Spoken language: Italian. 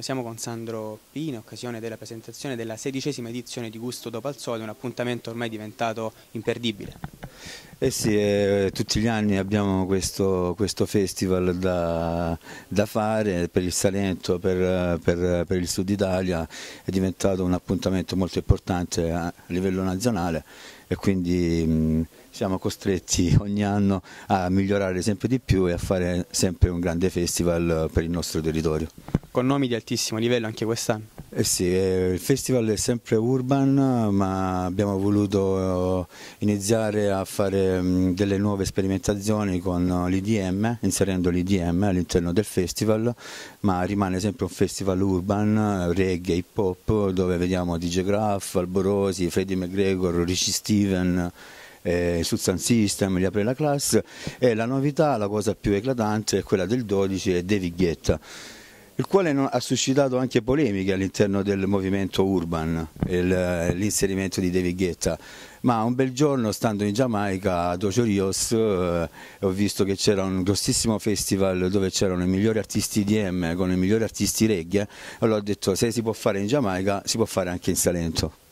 Siamo con Sandro P in occasione della presentazione della sedicesima edizione di Gusto dopo il Sole, un appuntamento ormai diventato imperdibile. Eh sì, eh, tutti gli anni abbiamo questo, questo festival da, da, fare per il Salento, per, per, per il Sud Italia, è diventato un appuntamento molto importante a livello nazionale e quindi mh, mm, siamo costretti ogni anno a migliorare sempre di più e a fare sempre un grande festival per il nostro territorio con nomi di altissimo livello anche quest'anno. Eh sì, eh, il festival è sempre urban, ma abbiamo voluto eh, iniziare a fare mh, mm, delle nuove sperimentazioni con l'IDM, inserendo l'IDM all'interno del festival, ma rimane sempre un festival urban, reggae, hip hop, dove vediamo DJ Graff, Alborosi, Freddie McGregor, Richie Steven eh, sul Sun System, riapre la classe e la novità, la cosa più eclatante è quella del 12 è David Guetta il quale ha suscitato anche polemiche all'interno del movimento urban, l'inserimento di David Guetta, ma un bel giorno stando in Giamaica a Ocho Rios eh, ho visto che c'era un grossissimo festival dove c'erano i migliori artisti DM con i migliori artisti reggae, allora ho detto se si può fare in Giamaica si può fare anche in Salento.